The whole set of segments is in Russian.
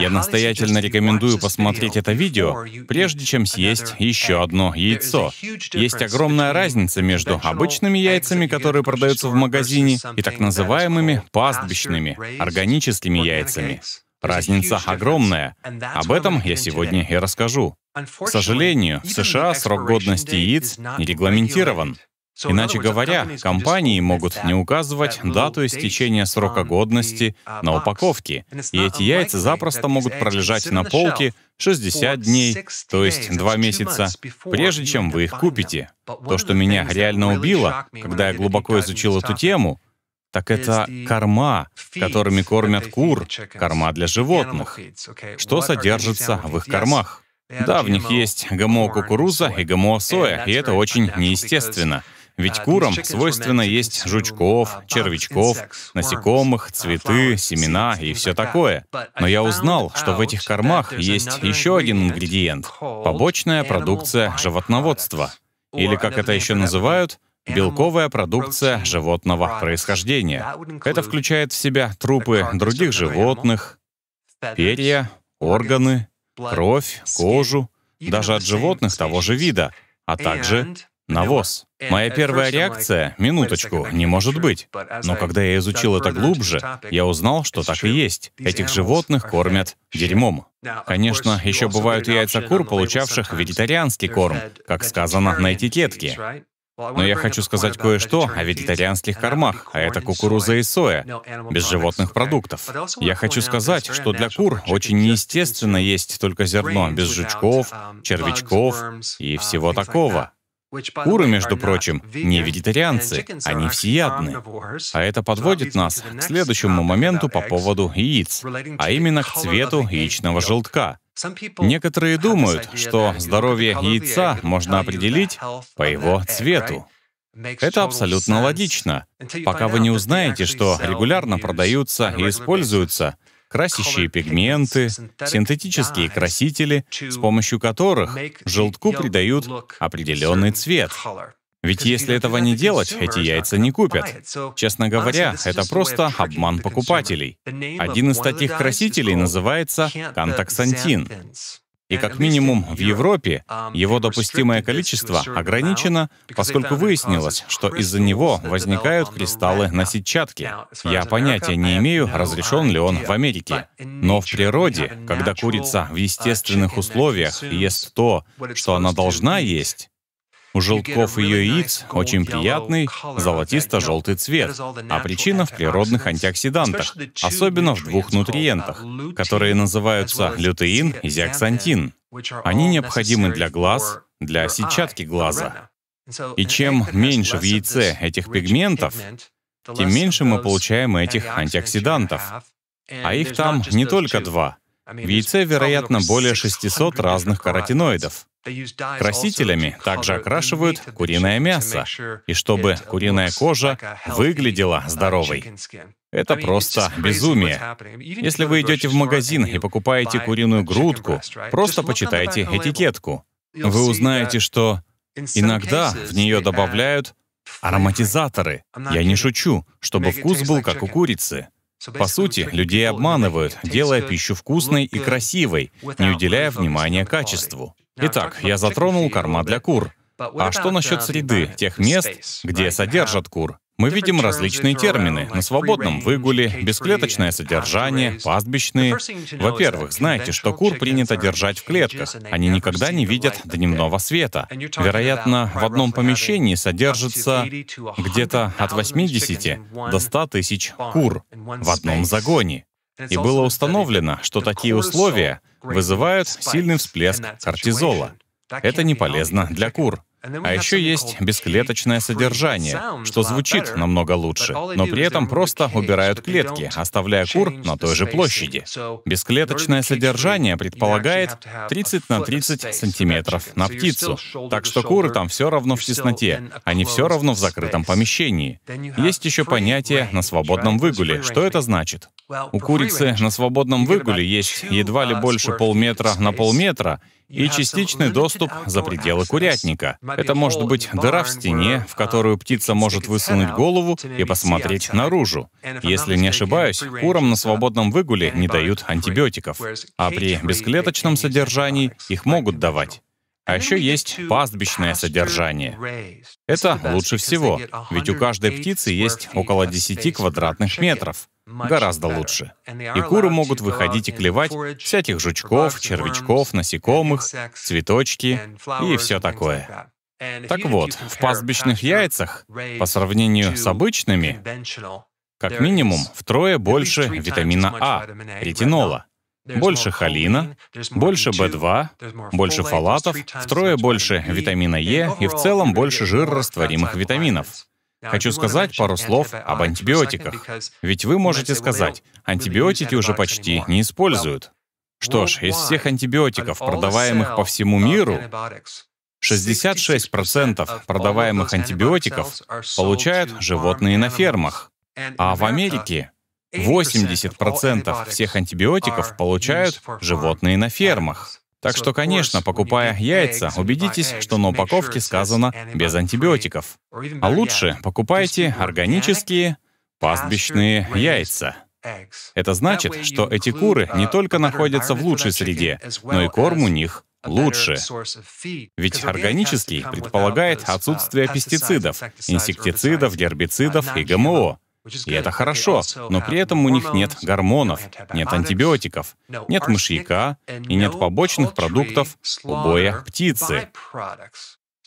Я настоятельно рекомендую посмотреть это видео, прежде чем съесть еще одно яйцо. Есть огромная разница между обычными яйцами, которые продаются в магазине, и так называемыми пастбищными, органическими яйцами. Разница огромная. Об этом я сегодня и расскажу. К сожалению, в США срок годности яиц не регламентирован. Иначе говоря, компании могут не указывать дату истечения срока годности uh, на упаковке, и эти яйца запросто могут пролежать на полке 60 дней, то есть 2 месяца, прежде чем вы их купите. То, что меня реально убило, когда я глубоко изучил эту тему, так это корма, которыми кормят кур, корма для животных. Что содержится в их кормах? Да, в них есть ГМО кукуруза и ГМО соя, и это очень неестественно. Ведь а, курам свойственно есть жучков, а, червячков, насекомых, а, цветы, семена и все такое. Но я узнал, что в этих кормах есть еще один ингредиент — побочная продукция животноводства. Или, как это еще называют, белковая продукция животного происхождения. Это включает в себя трупы других животных, перья, органы, кровь, кожу, даже от животных того же вида, а также навоз. Моя первая реакция — минуточку, не может быть. Но когда я изучил это глубже, я узнал, что так и есть. Этих животных кормят дерьмом. Конечно, еще бывают яйца кур, получавших вегетарианский корм, как сказано на этикетке. Но я хочу сказать кое-что о вегетарианских кормах, а это кукуруза и соя, без животных продуктов. Я хочу сказать, что для кур очень неестественно есть только зерно, без жучков, червячков и всего такого. Куры, между прочим, не вегетарианцы, они всеядны. А это подводит нас к следующему моменту по поводу яиц, а именно к цвету яичного желтка. Некоторые думают, что здоровье яйца можно определить по его цвету. Это абсолютно логично. Пока вы не узнаете, что регулярно продаются и используются красящие пигменты, синтетические красители, с помощью которых желтку придают определенный цвет. Ведь если этого не делать, эти яйца не купят. Честно говоря, это просто обман покупателей. Один из таких красителей называется контаксантин. И как минимум в Европе его допустимое количество ограничено, поскольку выяснилось, что из-за него возникают кристаллы на сетчатке. Я понятия не имею, разрешен ли он в Америке. Но в природе, когда курица в естественных условиях ест то, что она должна есть, у желтков ее яиц очень приятный золотисто-желтый цвет, а причина в природных антиоксидантах, особенно в двух нутриентах, uh, которые называются лютеин и зиаксантин. Они необходимы для глаз, для сетчатки глаза. И чем меньше в яйце этих пигментов, тем меньше мы получаем этих антиоксидантов. А их там не только два. В яйце, вероятно, более 600 разных каротиноидов. Красителями также окрашивают куриное мясо, и чтобы куриная кожа выглядела здоровой. Это просто безумие. Если вы идете в магазин и покупаете куриную грудку, просто почитайте этикетку. Вы узнаете, что иногда в нее добавляют ароматизаторы. Я не шучу, чтобы вкус был как у курицы. По сути, людей обманывают, делая пищу вкусной и красивой, не уделяя внимания качеству. А Итак, я затронул корма для кур. А что насчет среды, тех мест, где содержат кур? Мы видим различные термины на свободном выгуле, бесклеточное содержание, пастбищные. Во-первых, знаете, что кур принято держать в клетках. Они никогда не видят дневного света. Вероятно, в одном помещении содержится где-то от 80 до 100 тысяч кур в одном загоне. И было установлено, что такие условия вызывают сильный всплеск кортизола. Это не полезно для кур. А еще есть бесклеточное содержание, что звучит намного лучше, но при этом просто убирают клетки, оставляя кур на той же площади. Бесклеточное содержание предполагает 30 на 30 сантиметров на птицу, так что куры там все равно в тесноте, они все равно в закрытом помещении. Есть еще понятие «на свободном выгуле». Что это значит? У курицы на свободном выгуле есть едва ли uh, больше полметра на полметра, и частичный доступ за пределы курятника. Это может быть дыра в стене, в которую птица может высунуть голову и посмотреть наружу. Если не ошибаюсь, курам на свободном выгуле не дают антибиотиков, а при бесклеточном содержании их могут давать. А еще есть пастбищное содержание. Это лучше всего, ведь у каждой птицы есть около 10 квадратных метров. Гораздо лучше. И куры могут выходить и клевать всяких жучков, червячков, насекомых, цветочки и все такое. Так вот, в пастбищных яйцах, по сравнению с обычными, как минимум втрое больше витамина А, ретинола, больше холина, больше В2, больше фолатов, втрое больше e, витамина Е и в целом больше жирорастворимых витаминов. Хочу сказать пару слов об антибиотиках. Ведь вы можете сказать, антибиотики уже почти не используют. Что ж, из всех антибиотиков, продаваемых по всему миру, 66% продаваемых антибиотиков получают а животные на фермах, а в Америке 80% всех антибиотиков получают животные на фермах. Так что, конечно, покупая яйца, убедитесь, что на упаковке сказано «без антибиотиков». А лучше покупайте органические пастбищные яйца. Это значит, что эти куры не uh, только находятся в лучшей среде, но и корм у них лучше. Ведь органический предполагает uh, отсутствие пестицидов, инсектицидов, гербицидов uh, и ГМО. И это хорошо, но при этом у них нет гормонов, нет антибиотиков, нет мышьяка и нет побочных продуктов убоя птицы.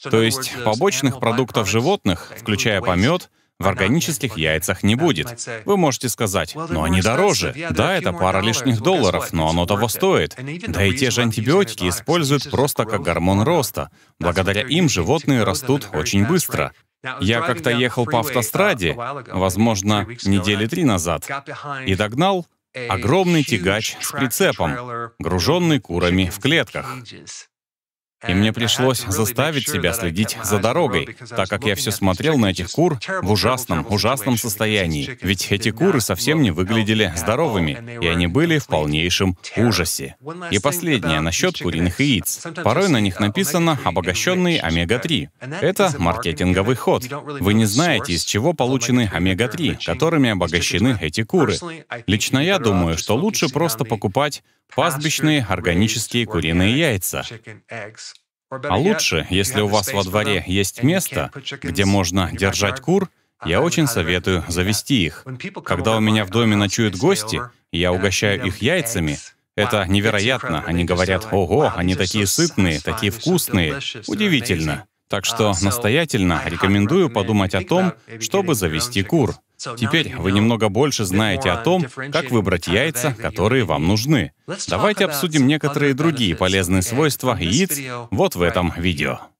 То есть побочных продуктов животных, включая помет, в органических яйцах не будет. Вы можете сказать, но они дороже. Да, это пара лишних долларов, но оно того стоит. Да и те же антибиотики используют просто как гормон роста. Благодаря им животные растут очень быстро. Я как-то ехал по автостраде, возможно, недели три назад, и догнал огромный тягач с прицепом, груженный курами в клетках. И мне пришлось заставить себя следить за дорогой, так как я все смотрел на этих кур в ужасном, ужасном состоянии. Ведь эти куры совсем не выглядели здоровыми, и они были в полнейшем ужасе. И последнее насчет куриных яиц. Порой на них написано «обогащенный омега-3». Это маркетинговый ход. Вы не знаете, из чего получены омега-3, которыми обогащены эти куры. Лично я думаю, что лучше просто покупать пастбищные органические куриные яйца. А лучше, если у вас во дворе есть место, где можно держать кур, я очень советую завести их. Когда у меня в доме ночуют гости, и я угощаю их яйцами, это невероятно. Они говорят, ого, они такие сытные, такие вкусные. Удивительно. Так что uh, настоятельно рекомендую подумать о том, чтобы завести кур. Теперь вы немного больше знаете о том, как выбрать яйца, которые вам нужны. Давайте обсудим некоторые другие полезные свойства яиц вот в этом видео.